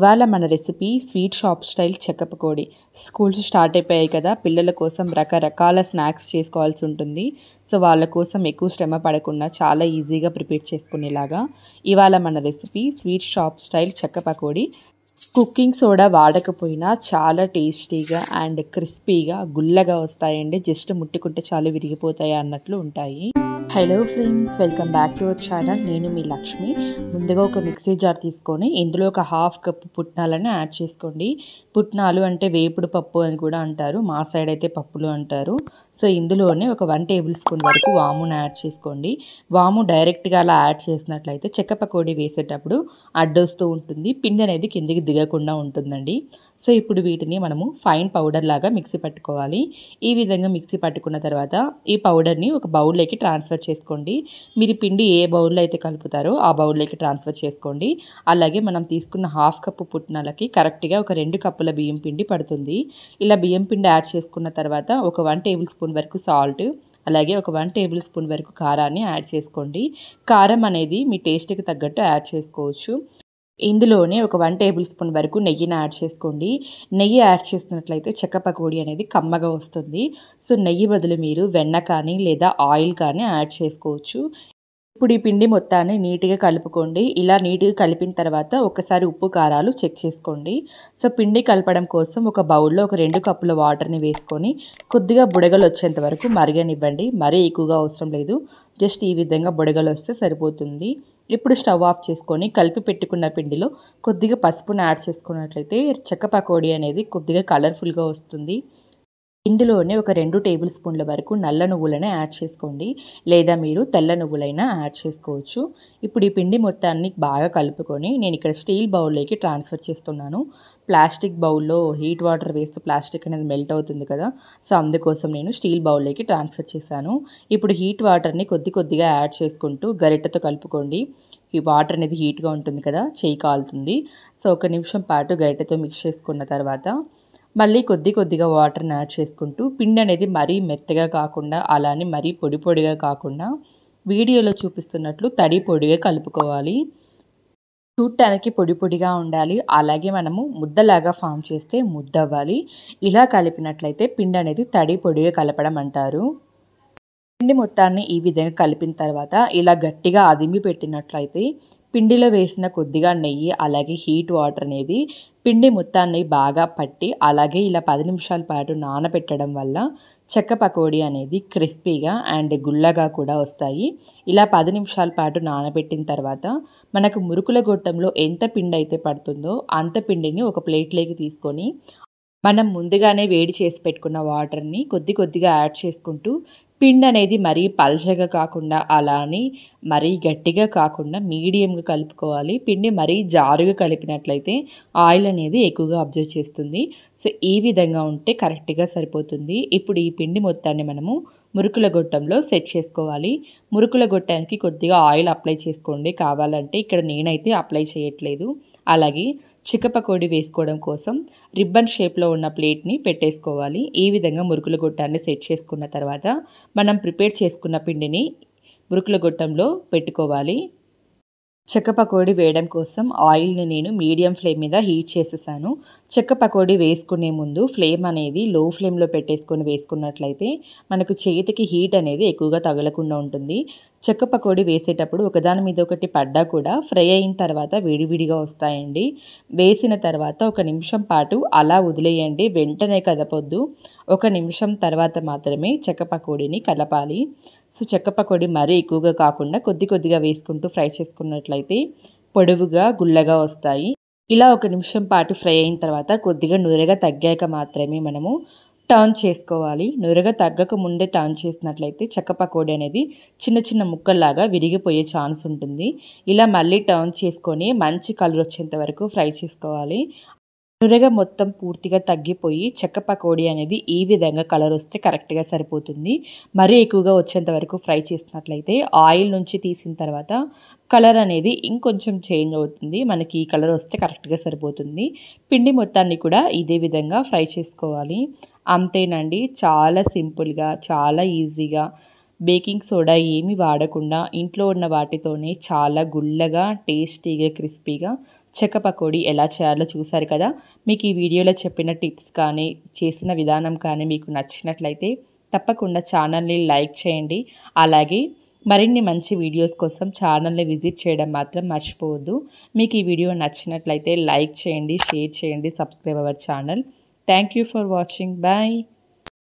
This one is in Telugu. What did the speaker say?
ఇవాళ మన రెసిపీ స్వీట్ షాప్ స్టైల్ చెక్క పకోడీ స్కూల్స్ స్టార్ట్ అయిపోయాయి కదా పిల్లల కోసం రకరకాల స్నాక్స్ చేసుకోవాల్సి ఉంటుంది సో వాళ్ళ కోసం ఎక్కువ శ్రమ పడకుండా చాలా ఈజీగా ప్రిపేర్ చేసుకునేలాగా ఇవాళ మన రెసిపీ స్వీట్ షాప్ స్టైల్ చెక్క పకోడీ కుకింగ్ సోడా వాడకపోయినా చాలా టేస్టీగా అండ్ క్రిస్పీగా గుల్లగా వస్తాయండి జస్ట్ ముట్టుకుంటే చాలు విరిగిపోతాయి అన్నట్లు ఉంటాయి hello friends welcome back to our channel నేను మీ లక్ష్మి ముందుగా ఒక మిక్సీ జార్ తీసుకొని ఇందులో ఒక హాఫ్ కప్ పుట్నాలను యాడ్ చేసుకోండి పుట్నాలు అంటే వేపుడు పప్పు అని కూడా అంటారు మా సైడ్ అయితే పప్పులు అంటారు సో ఇందులోనే ఒక వన్ టేబుల్ స్పూన్ వరకు వామును యాడ్ చేసుకోండి వాము డైరెక్ట్గా అలా యాడ్ చేసినట్లయితే చెక్క పకోడీ వేసేటప్పుడు అడ్డొస్తూ ఉంటుంది పిండి అనేది కిందికి దిగకుండా ఉంటుందండి సో ఇప్పుడు వీటిని మనము ఫైన్ పౌడర్ లాగా మిక్సీ పట్టుకోవాలి ఈ విధంగా మిక్సీ పట్టుకున్న తర్వాత ఈ పౌడర్ని ఒక బౌల్లోకి ట్రాన్స్ఫర్ చేసుకోండి మీరు పిండి ఏ బౌల్లో అయితే కలుపుతారో ఆ బౌల్లోకి ట్రాన్స్ఫర్ చేసుకోండి అలాగే మనం తీసుకున్న హాఫ్ కప్పు పుట్నాలకి కరెక్ట్గా ఒక రెండు కప్పుల బియ్యం పిండి పడుతుంది ఇలా బియ్యం పిండి యాడ్ చేసుకున్న తర్వాత ఒక వన్ టేబుల్ స్పూన్ వరకు సాల్ట్ అలాగే ఒక వన్ టేబుల్ స్పూన్ వరకు కారాన్ని యాడ్ చేసుకోండి కారం అనేది మీ టేస్ట్కి తగ్గట్టు యాడ్ చేసుకోవచ్చు ఇందులోనే ఒక వన్ టేబుల్ స్పూన్ వరకు నెయ్యిని యాడ్ చేసుకోండి నెయ్యి యాడ్ చేసినట్లయితే చెక్క పకోడీ అనేది కమ్మగా వస్తుంది సో నెయ్యి బదులు మీరు వెన్న కానీ లేదా ఆయిల్ కానీ యాడ్ చేసుకోవచ్చు ఇప్పుడు ఈ పిండి మొత్తాన్ని నీట్గా కలుపుకోండి ఇలా నీట్గా కలిపిన తర్వాత ఒకసారి ఉప్పు కారాలు చెక్ చేసుకోండి సో పిండి కలపడం కోసం ఒక బౌల్లో ఒక రెండు కప్పుల వాటర్ని వేసుకొని కొద్దిగా బుడగలు వచ్చేంత వరకు మరగనివ్వండి మరీ ఎక్కువగా అవసరం లేదు జస్ట్ ఈ విధంగా బుడగలు వస్తే సరిపోతుంది ఇప్పుడు స్టవ్ ఆఫ్ చేసుకొని కలిపి పెట్టుకున్న పిండిలో కొద్దిగా పసుపును యాడ్ చేసుకున్నట్లయితే చెక్క పకోడీ అనేది కొద్దిగా కలర్ఫుల్గా వస్తుంది ఇందులోనే ఒక రెండు టేబుల్ స్పూన్ల వరకు నల్ల నువ్వులను యాడ్ చేసుకోండి లేదా మీరు తెల్ల నువ్వులైనా యాడ్ చేసుకోవచ్చు ఇప్పుడు ఈ పిండి మొత్తాన్ని బాగా కలుపుకొని నేను ఇక్కడ స్టీల్ బౌల్లోకి ట్రాన్స్ఫర్ చేస్తున్నాను ప్లాస్టిక్ బౌల్లో హీట్ వాటర్ వేస్తే ప్లాస్టిక్ అనేది మెల్ట్ అవుతుంది కదా సో అందుకోసం నేను స్టీల్ బౌల్లోకి ట్రాన్స్ఫర్ చేశాను ఇప్పుడు హీట్ వాటర్ని కొద్ది కొద్దిగా యాడ్ చేసుకుంటూ గరిటతో కలుపుకోండి ఈ వాటర్ అనేది హీట్గా ఉంటుంది కదా చేయి కాలుతుంది సో ఒక నిమిషం పాటు గరిటతో మిక్స్ చేసుకున్న తర్వాత మళ్ళీ కొద్ది కొద్దిగా వాటర్ని యాడ్ చేసుకుంటూ పిండి అనేది మరీ మెత్తగా కాకుండా అలానే మరీ పొడి పొడిగా కాకుండా వీడియోలో చూపిస్తున్నట్లు తడి పొడిగా కలుపుకోవాలి చూడటానికి పొడి పొడిగా ఉండాలి అలాగే మనము ముద్దలాగా ఫామ్ చేస్తే ముద్ద అవ్వాలి ఇలా కలిపినట్లయితే పిండి అనేది తడి పొడిగా కలపడం అంటారు పిండి మొత్తాన్ని ఈ విధంగా కలిపిన తర్వాత ఇలా గట్టిగా అదిమి పెట్టినట్లయితే పిండిలో వేసిన కొద్దిగా నెయ్యి అలాగే హీట్ వాటర్ అనేది పిండి మొత్తాన్ని బాగా పట్టి అలాగే ఇలా పది నిమిషాల పాటు నానబెట్టడం వల్ల చెక్క పకోడీ అనేది క్రిస్పీగా అండ్ గుల్లగా కూడా వస్తాయి ఇలా పది నిమిషాల పాటు నానబెట్టిన తర్వాత మనకు మురుకుల గొట్టంలో ఎంత పిండి అయితే పడుతుందో అంత పిండిని ఒక ప్లేట్లోకి తీసుకొని మనం ముందుగానే వేడి చేసి పెట్టుకున్న వాటర్ని కొద్ది కొద్దిగా యాడ్ చేసుకుంటూ పిండి అనేది మరీ పలచగా కాకుండా అలానే మరీ గట్టిగా కాకుండా మీడియంగా కలుపుకోవాలి పిండి మరీ జారుగా కలిపినట్లయితే ఆయిల్ అనేది ఎక్కువగా అబ్జర్వ్ చేస్తుంది సో ఈ విధంగా ఉంటే కరెక్ట్గా సరిపోతుంది ఇప్పుడు ఈ పిండి మొత్తాన్ని మనము మురుకుల గొట్టంలో సెట్ చేసుకోవాలి మురుకుల గొట్టానికి కొద్దిగా ఆయిల్ అప్లై చేసుకోండి కావాలంటే ఇక్కడ నేనైతే అప్లై చేయట్లేదు అలాగే చిక్కపకోడి వేసుకోవడం కోసం రిబ్బన్ షేప్లో ఉన్న ప్లేట్ని పెట్టేసుకోవాలి ఈ విధంగా మురుకుల గొట్టాన్ని సెట్ చేసుకున్న తర్వాత మనం ప్రిపేర్ చేసుకున్న పిండిని మురుకుల గొట్టంలో పెట్టుకోవాలి చెక్క పకోడీ వేయడం కోసం ఆయిల్ని నేను మీడియం ఫ్లేమ్ మీద హీట్ చేసేసాను చెక్క పకోడీ వేసుకునే ముందు ఫ్లేమ్ అనేది లో ఫ్లేమ్లో పెట్టేసుకొని వేసుకున్నట్లయితే మనకు చేతికి హీట్ అనేది ఎక్కువగా తగలకుండా ఉంటుంది చెక్క పకోడీ వేసేటప్పుడు ఒకదాని మీద ఒకటి పడ్డా కూడా ఫ్రై అయిన తర్వాత విడివిడిగా వస్తాయండి వేసిన తర్వాత ఒక నిమిషం పాటు అలా వదిలేయండి వెంటనే కదపొద్దు ఒక నిమిషం తర్వాత మాత్రమే చెక్క పకోడీని కలపాలి సో చెక్క పకోడీ మరీ ఎక్కువగా కాకుండా కొద్ది కొద్దిగా వేసుకుంటూ ఫ్రై చేసుకున్నట్లయితే పొడవుగా గుల్లగా వస్తాయి ఇలా ఒక నిమిషం పాటు ఫ్రై అయిన తర్వాత కొద్దిగా నూరగా తగ్గాక మాత్రమే మనము టర్న్ చేసుకోవాలి నూరగా తగ్గక ముందే టర్న్ చేసినట్లయితే చెక్క పకోడీ అనేది చిన్న చిన్న ముక్కల్లాగా విరిగిపోయే ఛాన్స్ ఉంటుంది ఇలా మళ్ళీ టర్న్ చేసుకొని మంచి కలర్ వచ్చేంత వరకు ఫ్రై చేసుకోవాలి నురగ మొత్తం పూర్తిగా తగ్గిపోయి చెక్క పకోడీ అనేది ఈ విధంగా కలర్ వస్తే కరెక్ట్గా సరిపోతుంది మరీ ఎక్కువగా వచ్చేంత వరకు ఫ్రై చేసినట్లయితే ఆయిల్ నుంచి తీసిన తర్వాత కలర్ అనేది ఇంకొంచెం చేంజ్ అవుతుంది మనకి ఈ కలర్ వస్తే కరెక్ట్గా సరిపోతుంది పిండి మొత్తాన్ని కూడా ఇదే విధంగా ఫ్రై చేసుకోవాలి అంతేనండి చాలా సింపుల్గా చాలా ఈజీగా బేకింగ్ సోడా ఏమి వాడకుండా ఇంట్లో ఉన్న వాటితోనే చాలా గుల్లగా టేస్టీగా క్రిస్పీగా చెక్క పకోడీ ఎలా చేయాలో చూసారు కదా మీకు ఈ వీడియోలో చెప్పిన టిప్స్ కానీ చేసిన విధానం కానీ మీకు నచ్చినట్లయితే తప్పకుండా ఛానల్ని లైక్ చేయండి అలాగే మరిన్ని మంచి వీడియోస్ కోసం ఛానల్ని విజిట్ చేయడం మాత్రం మర్చిపోవద్దు మీకు ఈ వీడియో నచ్చినట్లయితే లైక్ చేయండి షేర్ చేయండి subscribe our channel thank you for watching bye